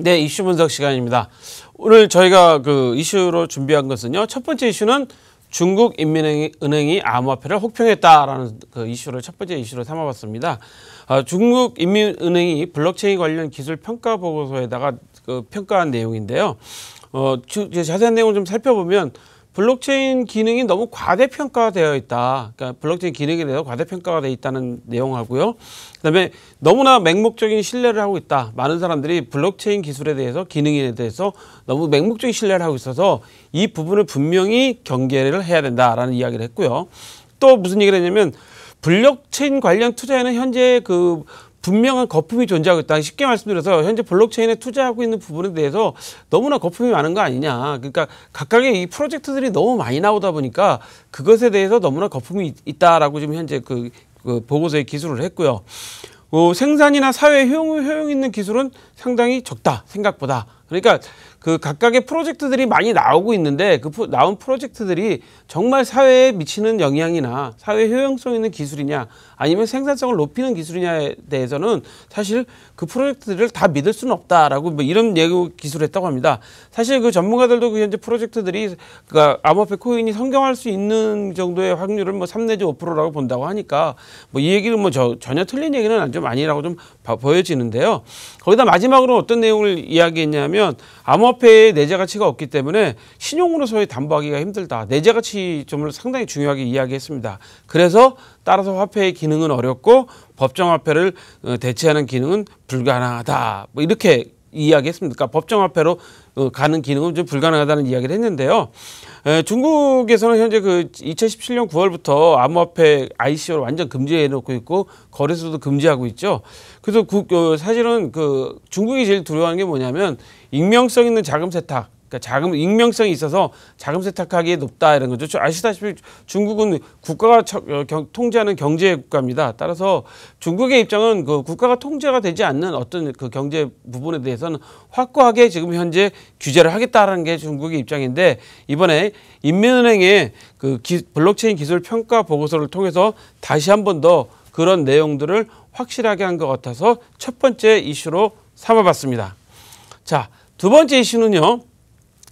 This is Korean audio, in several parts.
네, 이슈 분석 시간입니다. 오늘 저희가 그 이슈로 준비한 것은요. 첫 번째 이슈는 중국 인민은행이 암호화폐를 혹평했다라는 그 이슈를 첫 번째 이슈로 삼아봤습니다. 아, 중국 인민은행이 블록체인 관련 기술 평가 보고서에다가 그 평가한 내용인데요. 어, 자세한 내용을 좀 살펴보면 블록체인 기능이 너무 과대평가되어 있다. 그러니까 블록체인 기능에 대해서 과대평가가 되어 있다는 내용하고요. 그다음에 너무나 맹목적인 신뢰를 하고 있다. 많은 사람들이 블록체인 기술에 대해서 기능에 대해서 너무 맹목적인 신뢰를 하고 있어서 이 부분을 분명히 경계를 해야 된다라는 이야기를 했고요. 또 무슨 얘기를 했냐면 블록체인 관련 투자에는 현재 그 분명한 거품이 존재하고 있다. 쉽게 말씀드려서 현재 블록체인에 투자하고 있는 부분에 대해서 너무나 거품이 많은 거 아니냐. 그러니까 각각의 이 프로젝트들이 너무 많이 나오다 보니까 그것에 대해서 너무나 거품이 있다라고 지금 현재 그, 그 보고서에 기술을 했고요. 어, 생산이나 사회에 효용, 효용 있는 기술은 상당히 적다. 생각보다. 그러니까 그 각각의 프로젝트들이 많이 나오고 있는데 그 나온 프로젝트들이 정말 사회에 미치는 영향이나 사회 효용성 있는 기술이냐 아니면 생산성을 높이는 기술이냐에 대해서는 사실 그 프로젝트들을 다 믿을 수는 없다라고 뭐 이런 예고 기술을 했다고 합니다. 사실 그 전문가들도 그 현재 프로젝트들이 그러니까 암호화폐 코인이 성공할 수 있는 정도의 확률을 뭐3 내지 5%라고 본다고 하니까 뭐 이 얘기는 뭐 저, 전혀 틀린 얘기는 좀 아니라고 좀 보여지는데요. 거기다 마지막으로 어떤 내용을 이야기했냐면 뭐냐면 암호화폐의 내재 가치가 없기 때문에 신용으로서의 담보하기가 힘들다. 내재 가치 점을 상당히 중요하게 이야기했습니다. 그래서 따라서 화폐의 기능은 어렵고 법정 화폐를 어, 대체하는 기능은 불가능하다. 뭐 이렇게 이야기했습니다. 그러니까 법정 화폐로 어, 가는 기능은 좀 불가능하다는 이야기를 했는데요. 중국에서는 현재 그 2017년 9월부터 암호화폐 ICO를 완전 금지해놓고 있고 거래소도 금지하고 있죠. 그래서 국, 어, 사실은 그 중국이 제일 두려워하는 게 뭐냐면 익명성 있는 자금 세탁 그러니까 자금 익명성이 있어서 자금 세탁하기에 높다 이런 거죠. 아시다시피 중국은 국가가 어, 통제하는 경제 국가입니다. 따라서 중국의 입장은 그 국가가 통제가 되지 않는 어떤 그 경제 부분에 대해서는 확고하게 지금 현재 규제를 하겠다라는 게 중국의 입장인데 이번에 인민은행의 그 기, 블록체인 기술 평가 보고서를 통해서 다시 한 번 더 그런 내용들을 확실하게 한 것 같아서 첫 번째 이슈로 삼아봤습니다. 자, 두 번째 이슈는요.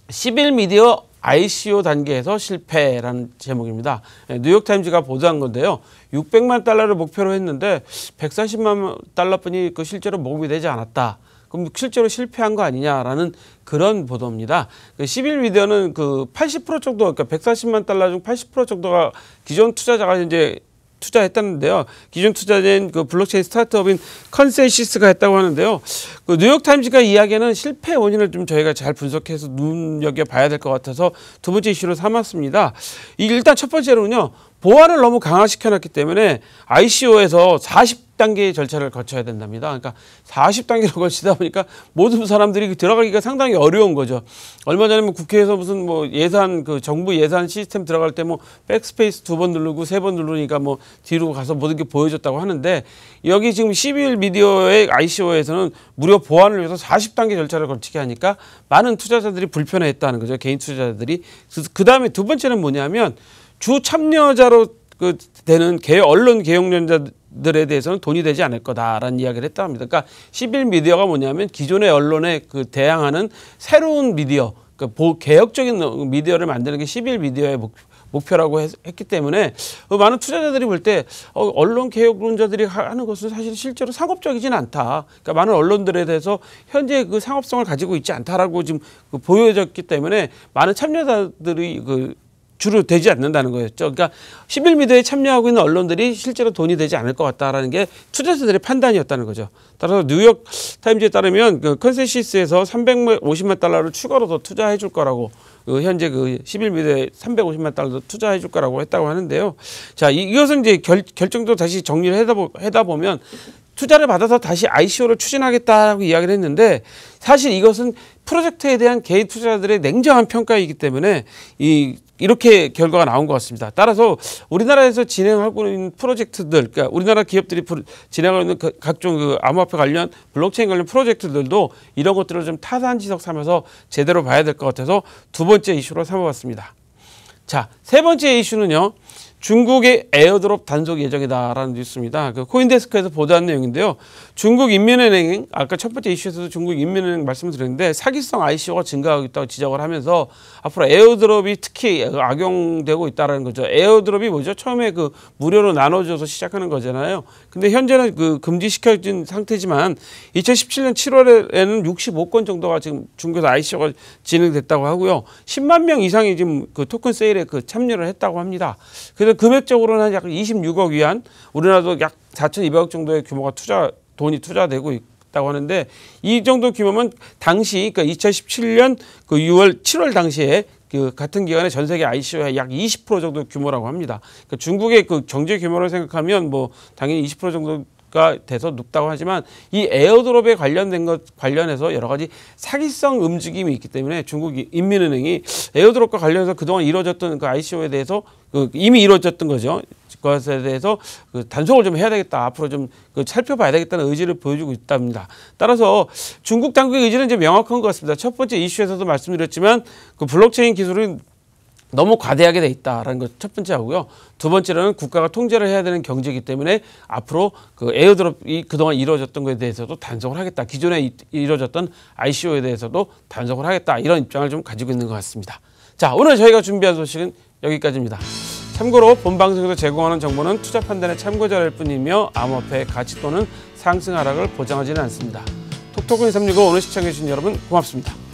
11 미디어 ICO 단계에서 실패라는 제목입니다. 예, 뉴욕타임즈가 보도한 건데요. 600만 달러를 목표로 했는데 140만 달러뿐이 그 실제로 모금이 되지 않았다. 그럼 실제로 실패한 거 아니냐라는 그런 보도입니다. 11미디어는 그 그80% 정도, 그러니까 140만 달러 중 80% 정도가 기존 투자자가 이제 투자했다는데요. 기존 투자된 그 블록체인 스타트업인 컨센시스가 했다고 하는데요. 그 뉴욕타임즈가 이야기하는 실패 원인을 좀 저희가 잘 분석해서 눈여겨봐야 될 것 같아서 두 번째 이슈로 삼았습니다. 일단 첫 번째로는요. 보안을 너무 강화시켜놨기 때문에 ICO에서 40 1 0단계의 절차를 거쳐야 된답니다. 그러니까 40단계로 거치다 보니까 모든 사람들이 들어가기가 상당히 어려운 거죠. 얼마 전에 뭐 국회에서 무슨 뭐 예산 그 정부 예산 시스템 들어갈 때 뭐 백스페이스 두 번 누르고 세 번 누르니까 뭐 뒤로 가서 모든 게보여졌다고 하는데 여기 지금 12일 미디어의 ICO에서는 무료 보안을 위해서 40단계 절차를 거치게 하니까 많은 투자자들이 불편해했다는 거죠. 개인 투자자들이. 그 다음에 두 번째는 뭐냐면 주 참여자로 그 되는 개 언론 개혁론자들에 대해서는 돈이 되지 않을 거다라는 이야기를 했다 합 니다 그러니까 11 미디어가 뭐냐면 기존의 언론에 그 대항하는 새로운 미디어, 그니까 개혁적인 미디어를 만드는 게 11 미디어의 목표. 목표라고 했, 기 때문에 많은 투자자들이 볼때 어, 언론 개혁론자들이 하는 것은 사실 실제로 상업적이진 않다. 그러니까 많은 언론들에 대해서 현재 그 상업성을 가지고 있지 않다라고 지금 그 보여졌기 때문에 많은 참여자들이 그 주로 되지 않는다는 거였죠. 그러니까 11미디어에 참여하고 있는 언론들이 실제로 돈이 되지 않을 것 같다라는 게 투자자들의 판단이었다는 거죠. 따라서 뉴욕 타임즈에 따르면 그 컨센시스에서 350만 달러를 추가로 더 투자해 줄 거라고 그 현재 그 11미디어에 350만 달러 투자해 줄 거라고 했다고 하는데요. 자, 이, 것은 이제 결, 결정도 다시 정리를 해다, 해다 보면 투자를 받아서 다시 ICO를 추진하겠다고 이야기를 했는데 사실 이것은 프로젝트에 대한 개인 투자자들의 냉정한 평가이기 때문에 이 이렇게 결과가 나온 것 같습니다. 따라서 우리나라에서 진행하고 있는 프로젝트들, 그러니까 우리나라 기업들이 진행하고 있는 그 각종 그 암호화폐 관련 블록체인 관련 프로젝트들도 이런 것들을 좀 타산지석 삼아서 제대로 봐야 될 것 같아서 두 번째 이슈로 삼아봤습니다. 자, 세 번째 이슈는요. 중국의 에어드롭 단속 예정이다라는 뉴스입니다. 그 코인데스크에서 보도한 내용인데요. 중국 인민은행 아까 첫 번째 이슈에서도 중국 인민은행 말씀드렸는데 사기성 ICO가 증가하고 있다고 지적을 하면서 앞으로 에어드롭이 특히 악용되고 있다는 거죠. 에어드롭이 뭐죠? 처음에 그 무료로 나눠줘서 시작하는 거잖아요. 근데 현재는 그 금지시켜진 상태지만 2017년 7월에는 65건 정도가 지금 중국에서 ICO가 진행됐다고 하고요. 10만 명 이상이 지금 그 토큰 세일에 그 참여를 했다고 합니다. 그 그래 금액적으로는 한약 26억 위안, 우리나라도 약 4,200억 정도의 규모가 투자 돈이 투자되고 있다고 하는데 이 정도 규모면 당시 그러니까 2017년 그 6월 7월 당시에 그 같은 기간에 전 세계 ICO의 약20% 정도 규모라고 합니다. 그러니까 중국의 그 경제 규모를 생각하면 뭐 당연히 20% 정도 가 돼서 눕다고 하지만 이 에어드롭에 관련된 것 관련해서 여러 가지 사기성 움직임이 있기 때문에 중국 인민은행이 에어드롭과 관련해서 그동안 이루어졌던 그 ICO에 대해서 그 이미 이루어졌던 거죠. 그것에 대해서 그 단속을 좀 해야 되겠다. 앞으로 좀 그 살펴봐야 되겠다는 의지를 보여주고 있답니다. 따라서 중국 당국의 의지는 이제 명확한 것 같습니다. 첫 번째 이슈에서도 말씀드렸지만 그 블록체인 기술은 너무 과대하게 돼 있다라는 것 첫 번째 하고요. 두 번째로는 국가가 통제를 해야 되는 경제이기 때문에 앞으로 그 에어드롭이 그동안 이루어졌던 것에 대해서도 단속을 하겠다. 기존에 이루어졌던 ICO에 대해서도 단속을 하겠다. 이런 입장을 좀 가지고 있는 것 같습니다. 자, 오늘 저희가 준비한 소식은 여기까지입니다. 참고로 본 방송에서 제공하는 정보는 투자 판단의 참고 자료일 뿐이며 암호화폐의 가치 또는 상승 하락을 보장하지는 않습니다. 톡톡은 365 오늘 시청해주신 여러분 고맙습니다.